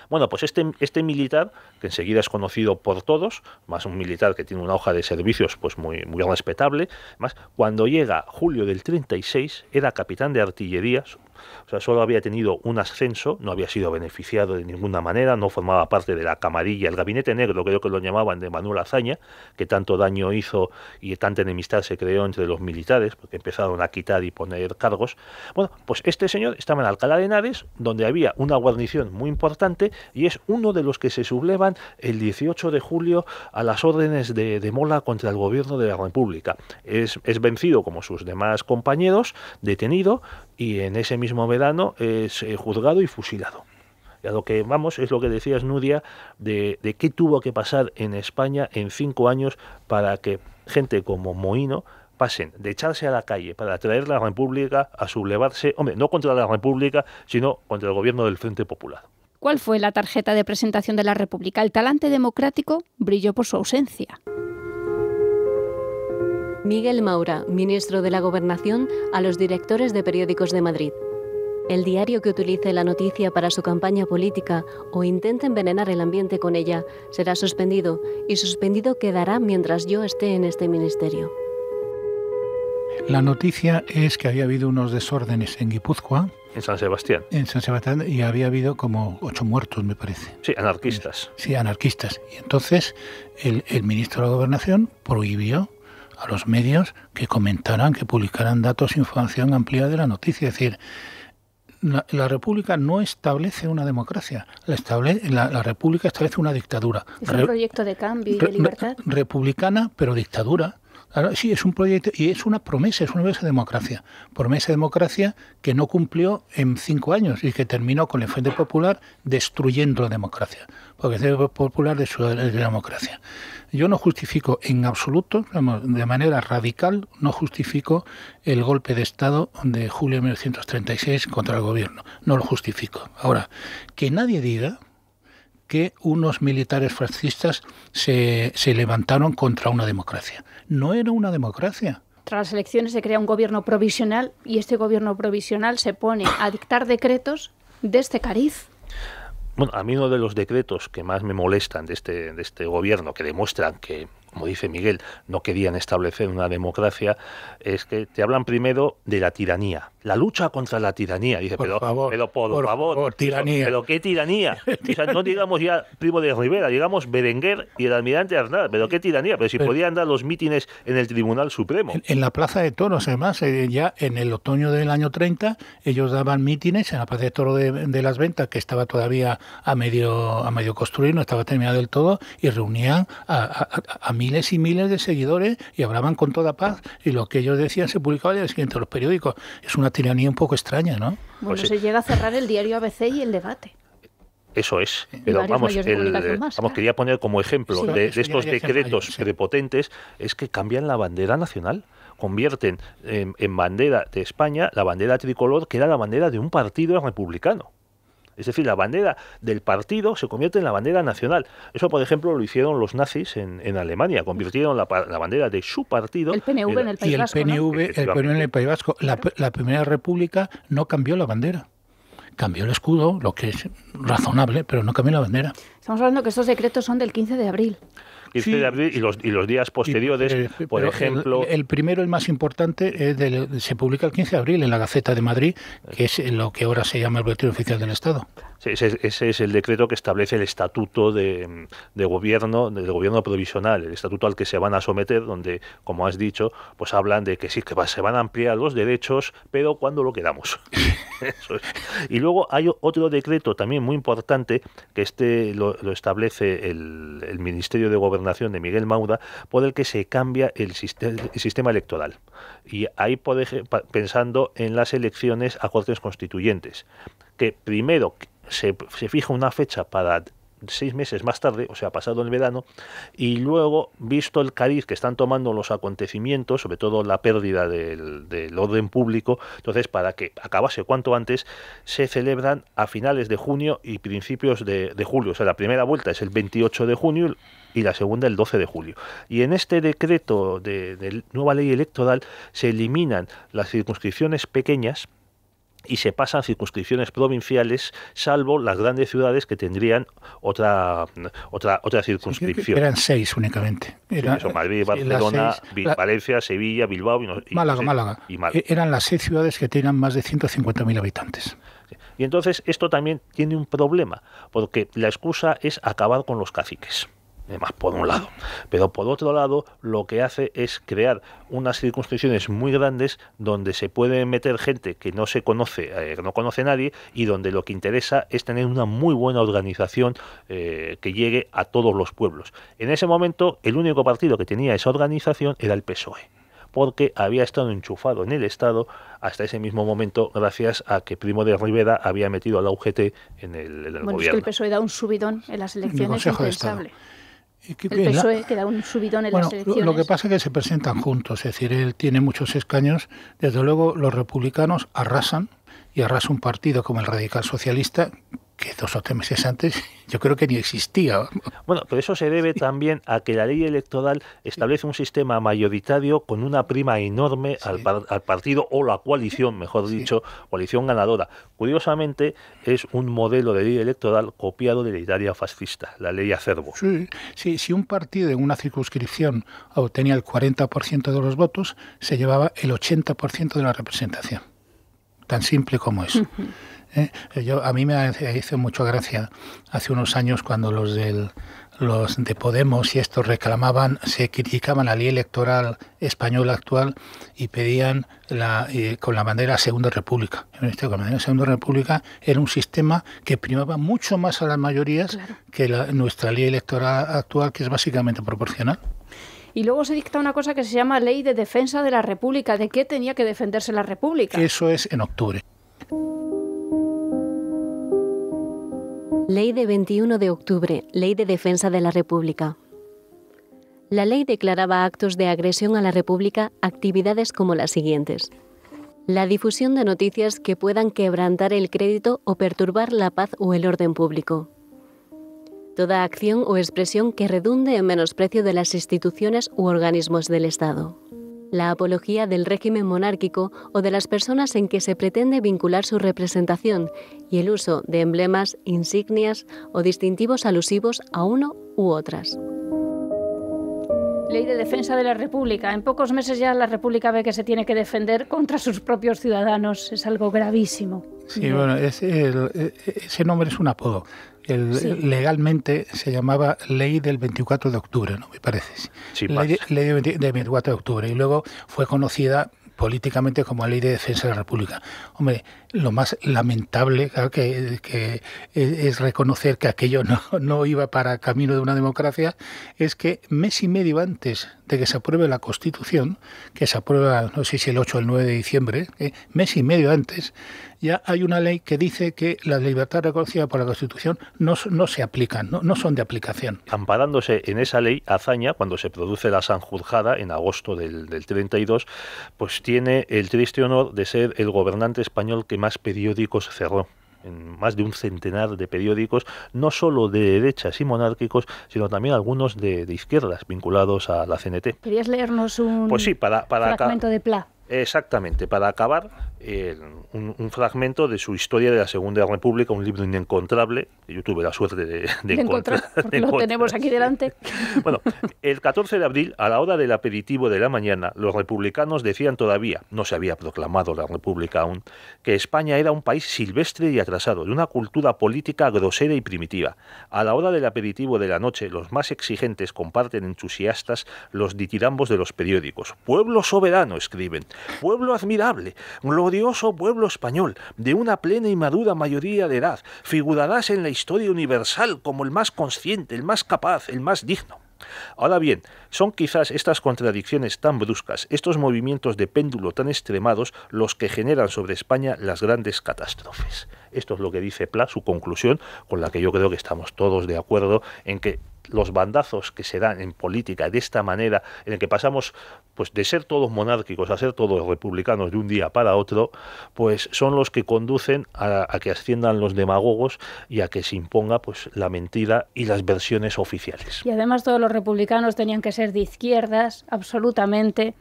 Bueno, pues este, este militar, que enseguida es conocido por todos, más un militar que tiene una hoja de servicios pues muy, muy respetable, más cuando llega julio del 36 era capitán de artillería... O sea, solo había tenido un ascenso, no había sido beneficiado de ninguna manera, no formaba parte de la camarilla, el gabinete negro, creo que lo llamaban, de Manuel Azaña, que tanto daño hizo y tanta enemistad se creó entre los militares, porque empezaron a quitar y poner cargos. Bueno, pues este señor estaba en Alcalá de Henares, donde había una guarnición muy importante y es uno de los que se sublevan el 18 de julio a las órdenes de, Mola contra el gobierno de la República. Es, es vencido como sus demás compañeros, detenido, y en ese mismo verano es eh, juzgado y fusilado. Y a lo que vamos es lo que decías, Nudia, de, qué tuvo que pasar en España en cinco años para que gente como Moino pasen de echarse a la calle para traer la República a sublevarse, hombre, no contra la República, sino contra el gobierno del Frente Popular. ¿Cuál fue la tarjeta de presentación de la República? El talante democrático brilló por su ausencia. Miguel Maura, ministro de la Gobernación, a los directores de periódicos de Madrid. El diario que utilice la noticia para su campaña política o intente envenenar el ambiente con ella será suspendido y suspendido quedará mientras yo esté en este ministerio. La noticia es que había habido unos desórdenes en Guipúzcoa. En San Sebastián. En San Sebastián y había habido como ocho muertos, me parece. Sí, anarquistas. Sí, anarquistas. Y entonces el, el ministro de la Gobernación prohibió a los medios que comentaran, que publicaran datos, información ampliada de la noticia. Es decir, la, República no establece una democracia, la, la, República establece una dictadura. Es un proyecto de cambio y de libertad. republicana, pero dictadura sí, es un proyecto y es una promesa, es una promesa de democracia. Promesa de democracia que no cumplió en cinco años y que terminó con el Frente Popular destruyendo la democracia. Porque el Frente Popular destruyó la democracia. Yo no justifico en absoluto, de manera radical, no justifico el golpe de Estado de julio de 1936 contra el gobierno. No lo justifico. Ahora, que nadie diga que unos militares fascistas se, se levantaron contra una democracia. No era una democracia. Tras las elecciones se crea un gobierno provisional y este gobierno provisional se pone a dictar decretos de este cariz. Bueno, a mí uno de los decretos que más me molestan de este, de este gobierno, que demuestran que como dice Miguel, no querían establecer una democracia, es que te hablan primero de la tiranía, la lucha contra la tiranía. Dice, por pero, favor, por, favor, tiranía. Pero, qué tiranía. no digamos ya Primo de Rivera, digamos Berenguer y el almirante Arnal, pero qué tiranía. Pero si podían dar los mítines en el Tribunal Supremo. En, la Plaza de Toros, además, eh, ya en el otoño del año 30, ellos daban mítines en la Plaza de Toros de, las Ventas, que estaba todavía a medio, a medio construir, no estaba terminado del todo, y reunían a miles y miles de seguidores y hablaban con toda paz y lo que ellos decían se publicaba al siguiente en los periódicos. Es una tiranía un poco extraña, ¿no? Bueno, pues se llega a cerrar el diario ABC y el debate. Eso es. Pero, vamos, vamos quería poner como ejemplo de, estos decretos prepotentes es que cambian la bandera nacional convierten en, en bandera de España la bandera tricolor que era la bandera de un partido republicano. Es decir, la bandera del partido se convierte en la bandera nacional. Eso, por ejemplo, lo hicieron los nazis en, Alemania. Convirtieron la, bandera de su partido. El PNV en, el País Vasco. Y el PNV, en el País Vasco. La, la Primera República no cambió la bandera cambió el escudo, lo que es razonable, pero no cambió la bandera. Estamos hablando que estos decretos son del 15 de abril. 15 de abril y los, y los días posteriores, eh, por ejemplo. El, primero, el más importante, se publica el 15 de abril en la Gaceta de Madrid, que es lo que ahora se llama el Boletín Oficial del Estado. ese, es el decreto que establece el estatuto de, de gobierno, del gobierno provisional, el estatuto al que se van a someter, donde, como has dicho, pues hablan de que sí, que se van a ampliar los derechos, pero cuando lo queramos. Y luego hay otro decreto también muy importante, que este lo, establece el, Ministerio de Gobierno de Miguel Mauda, por el que se cambia el, sistema electoral. Y ahí pensando en las elecciones a Cortes Constituyentes, que primero se, se fija una fecha para seis meses más tarde, o sea, pasado el verano, y luego, visto el cariz que están tomando los acontecimientos, sobre todo la pérdida del, orden público, entonces, para que acabase cuanto antes, se celebran a finales de junio y principios de, julio. O sea, la primera vuelta es el 28 de junio y la segunda el 12 de julio. Y en este decreto de, de nueva ley electoral se eliminan las circunscripciones pequeñas, y se pasan circunscripciones provinciales, salvo las grandes ciudades que tendrían otra otra otra circunscripción. eran seis únicamente. Madrid, eh, Barcelona, Valencia, Sevilla, Bilbao Málaga, Málaga. E-, eran las seis ciudades que tenían más de 150.000 habitantes. Y entonces esto también tiene un problema, porque la excusa es acabar con los caciques. Además, por un lado. Pero por otro lado, lo que hace es crear unas circunstancias muy grandes donde se puede meter gente que no se conoce, eh, que no conoce nadie, y donde lo que interesa es tener una muy buena organización eh, que llegue a todos los pueblos. En ese momento, el único partido que tenía esa organización era el PSOE porque había estado enchufado en el Estado hasta ese mismo momento gracias a que Primo de Rivera había metido a la UGT en el, bueno, Es que el PSOE da un subidón en las elecciones el PSOE que da un subidón en las Lo que pasa es que se presentan juntos, es decir, él tiene muchos escaños. Desde luego, los republicanos arrasan y arrasa un partido como el Radical Socialista, dos o tres meses antes yo creo que ni existía. Bueno, pero eso se debe también a que la ley electoral establece un sistema mayoritario con una prima enorme al, partido o la coalición, mejor dicho, coalición ganadora. Curiosamente, es un modelo de ley electoral copiado de la Italia fascista, la ley acervo. Sí, sí si un partido en una circunscripción obtenía el 40% de los votos, se llevaba el 80% de la representación. Tan simple como es. ¿eh? Yo, a mí me hizo mucha gracia hace unos años cuando los los de Podemos y estos reclamaban, se criticaban la ley electoral española actual y pedían la, eh, con la bandera Segunda República. Con la bandera Segunda República era un sistema que primaba mucho más a las mayorías que nuestra ley electoral actual, que es básicamente proporcional. Y luego se dicta una cosa que se llama Ley de Defensa de la República. ¿De qué tenía que defenderse la República? Eso es en octubre. Ley de 21 de octubre, Ley de Defensa de la República. La ley declaraba actos de agresión a la República actividades como las siguientes. La difusión de noticias que puedan quebrantar el crédito o perturbar la paz o el orden público. Toda acción o expresión que redunde en menosprecio de las instituciones u organismos del Estado la apología del régimen monárquico o de las personas en que se pretende vincular su representación y el uso de emblemas, insignias o distintivos alusivos a uno u otras. Ley de Defensa de la República. En pocos meses ya la República ve que se tiene que defender contra sus propios ciudadanos. Es algo gravísimo. Sí, bueno, ese, e, e, nombre es un apodo. Legalmente se llamaba Ley del 24 de Octubre, ¿no? Me parece. Sí, ley, del de 24 de Octubre. Y luego fue conocida políticamente como ley de defensa de la República. Hombre, lo más lamentable claro, que, es reconocer que aquello no, iba para camino de una democracia es que mes y medio antes de que se apruebe la Constitución, que se aprueba, no sé si el 8 o el 9 de diciembre, eh, mes y medio antes, ya hay una ley que dice que las libertades reconocidas por la Constitución no, se aplican, no, no, son de aplicación. Amparándose en esa ley, Azaña, cuando se produce la Sanjurjada en agosto del, del 32, pues tiene el triste honor de ser el gobernante español que más periódicos cerró más de un centenar de periódicos, no solo de derechas y monárquicos, sino también algunos de, izquierdas vinculados a la CNT. ¿Querías leernos un pues sí, para, para fragmento de Pla? Exactamente, para acabar un, fragmento de su historia de la Segunda República, un libro inencontrable, yo tuve la suerte de, encontrar. lo tenemos aquí delante. bueno, el 14 de abril, a la hora del aperitivo de la mañana, los republicanos decían todavía, no se había proclamado la República aún, que España era un país silvestre y atrasado, de una cultura política grosera y primitiva. A la hora del aperitivo de la noche, los más exigentes comparten entusiastas los ditirambos de los periódicos. Pueblo soberano, escriben. Pueblo admirable. Gloria pueblo español, de una plena y madura mayoría de edad, figurarás en la historia universal como el más consciente, el más capaz, el más digno. Ahora bien, son quizás estas contradicciones tan bruscas, estos movimientos de péndulo tan extremados, los que generan sobre España las grandes catástrofes. Esto es lo que dice Pla, su conclusión, con la que yo creo que estamos todos de acuerdo en que los bandazos que se dan en política de esta manera, en el que pasamos pues de ser todos monárquicos a ser todos republicanos de un día para otro, pues son los que conducen a, que asciendan los demagogos y a que se imponga pues la mentira y las versiones oficiales. Y además todos los republicanos tenían que ser de izquierdas, absolutamente.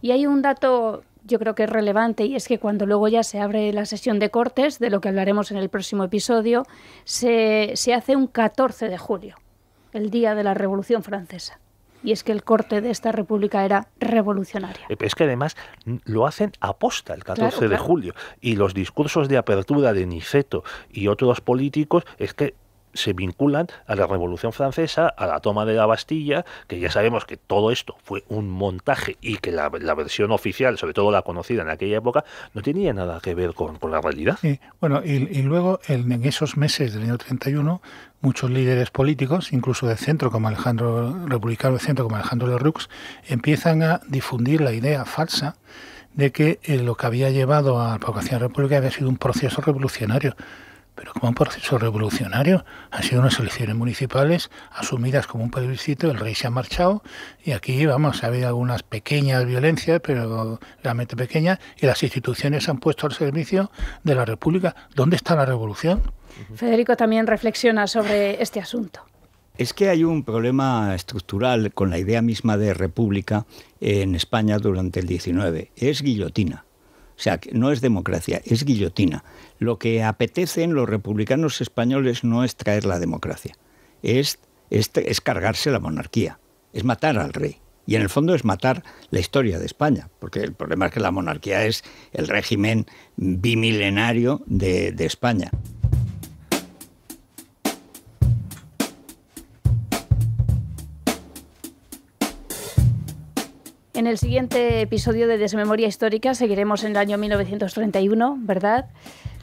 Y hay un dato yo creo que es relevante y es que cuando luego ya se abre la sesión de cortes, de lo que hablaremos en el próximo episodio, se, se hace un 14 de julio el día de la Revolución Francesa. Y es que el corte de esta república era revolucionaria. Eh, es que además lo hacen aposta el 14 de julio. Y los discursos de apertura de Niceto y otros políticos es que se vinculan a la Revolución Francesa, a la toma de la Bastilla, que ya sabemos que todo esto fue un montaje y que la, versión oficial, sobre todo la conocida en aquella época, no tenía nada que ver con, la realidad. bueno, y, luego en esos meses del año 31 muchos líderes políticos, incluso del centro como Alejandro Republicano de centro como Alejandro Lerroux, empiezan a difundir la idea falsa de que eh, lo que había llevado a la población República había sido un proceso revolucionario pero como un proceso revolucionario. Han sido unas elecciones municipales asumidas como un plebiscito, el rey se ha marchado y aquí, vamos, ha habido algunas pequeñas violencias, pero realmente pequeñas, y las instituciones se han puesto al servicio de la República. ¿Dónde está la revolución? Federico también reflexiona sobre este asunto. Es que hay un problema estructural con la idea misma de república en España durante el 19 Es guillotina. O sea, no es democracia, es guillotina. Lo que apetecen los republicanos españoles no es traer la democracia, es, cargarse la monarquía, es matar al rey. Y en el fondo es matar la historia de España, porque el problema es que la monarquía es el régimen bimilenario de España. En el siguiente episodio de Desmemoria Histórica seguiremos en el año 1931, ¿verdad?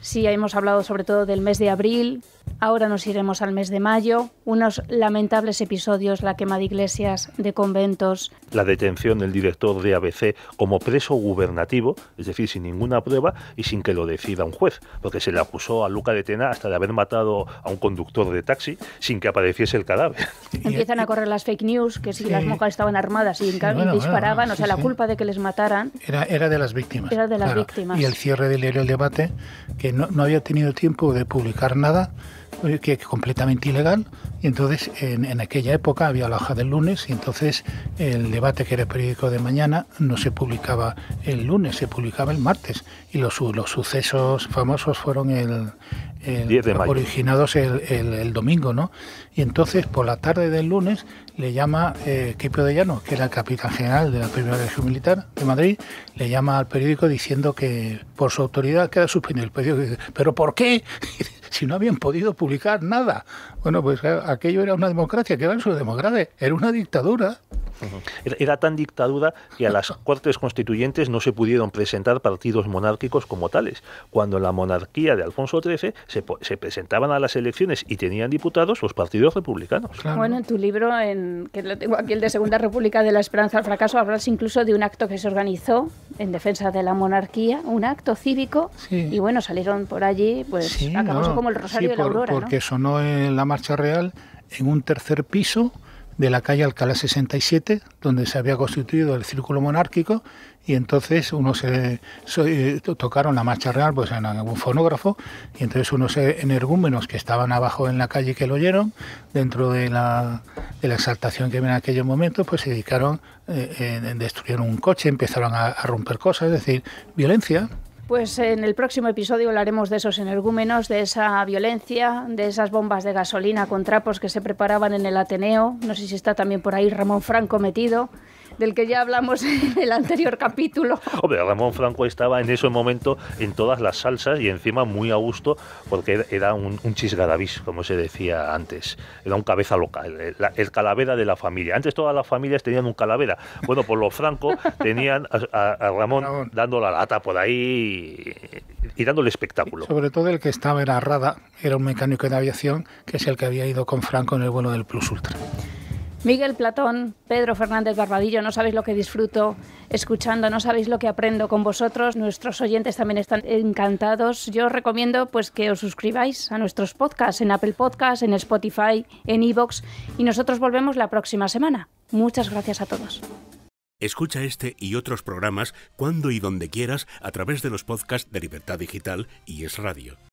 Sí, hemos hablado sobre todo del mes de abril, ahora nos iremos al mes de mayo, unos lamentables episodios, la quema de iglesias, de conventos. La detención del director de ABC como preso gubernativo, es decir, sin ninguna prueba y sin que lo decida un juez, porque se le acusó a Luca de Tena hasta de haber matado a un conductor de taxi sin que apareciese el cadáver. Empiezan a correr las fake news, que si las monjas estaban armadas y en cambio disparaban, o sea, la culpa de que les mataran... Era, de las víctimas. Era de las víctimas. Y el cierre del Debate, que no, no había tenido tiempo de publicar nada eh, que es completamente ilegal. Y entonces en, aquella época había la hoja del lunes y entonces el debate que era el periódico de mañana no se publicaba el lunes, se publicaba el martes. Y los, los sucesos famosos fueron el, originados el, domingo, ¿no? Y entonces por la tarde del lunes le llama eh, Kipio de Llano, que era el capitán general de la Primera Región Militar de Madrid, le llama al periódico diciendo que por su autoridad queda suspendido el periódico. dice, ¿Pero por qué? si no habían podido publicar nada. Bueno, pues aquello era una democracia, que era su democracia, era una dictadura. Era, tan dictadura que a las Cortes Constituyentes no se pudieron presentar partidos monárquicos como tales. Cuando en la monarquía de Alfonso XIII se, presentaban a las elecciones y tenían diputados los partidos republicanos. Bueno, en tu libro, en, que lo tengo aquí, el de Segunda República de la Esperanza al Fracaso, hablas incluso de un acto que se organizó en defensa de la monarquía, un acto cívico, y bueno, salieron por allí, pues acabó como el Rosario de la Aurora. Porque sonó en la Marcha Real en un tercer piso de la calle Alcalá 67, donde se había constituido el círculo monárquico, y entonces uno se, eh, tocaron la marcha real pues en algún fonógrafo, y entonces unos energúmenos que estaban abajo en la calle que lo oyeron, dentro de la, de la exaltación que había en aquellos momentos, pues se dedicaron, eh, eh, destruyeron un coche, empezaron a romper cosas, es decir, violencia, pues en el próximo episodio hablaremos de esos energúmenos, de esa violencia, de esas bombas de gasolina con trapos que se preparaban en el Ateneo. No sé si está también por ahí Ramón Franco metido del que ya hablamos en el anterior capítulo. Hombre, Ramón Franco estaba en ese momento en todas las salsas y encima muy a gusto porque era un, un como se decía antes. Era un cabeza loca, el, calavera de la familia. Antes todas las familias tenían un calavera. Bueno, por lo franco tenían a, Ramón, dando la lata por ahí y, y dándole espectáculo. Sobre todo el que estaba en Arrada, era un mecánico de aviación, que es el que había ido con Franco en el vuelo del Plus Ultra. Miguel Platón, Pedro Fernández Barbadillo, no sabéis lo que disfruto escuchando, no sabéis lo que aprendo con vosotros. Nuestros oyentes también están encantados. Yo os recomiendo pues que os suscribáis a nuestros podcasts en Apple Podcasts, en Spotify, en Evox y nosotros volvemos la próxima semana. Muchas gracias a todos. Escucha este y otros programas cuando y donde quieras a través de los podcasts de Libertad Digital y Es Radio.